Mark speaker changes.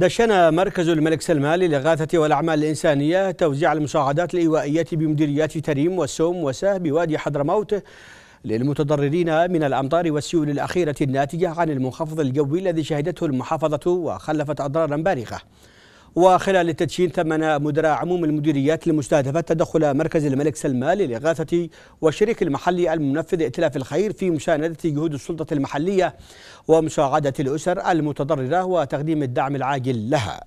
Speaker 1: دشن مركز الملك سلمان للإغاثة والأعمال الإنسانية توزيع المساعدات الإيوائية بمديريات تريم والسوم وساه بوادي حضرموت للمتضررين من الأمطار والسيول الأخيرة الناتجة عن المنخفض الجوي الذي شهدته المحافظة وخلفت أضرارا بالغة وخلال التدشين ثمن مدراء عموم المديريات المستهدفة تدخل مركز الملك سلمان للإغاثة والشريك المحلي المنفذ ائتلاف الخير في مشاندة جهود السلطة المحلية ومساعدة الأسر المتضررة وتقديم الدعم العاجل لها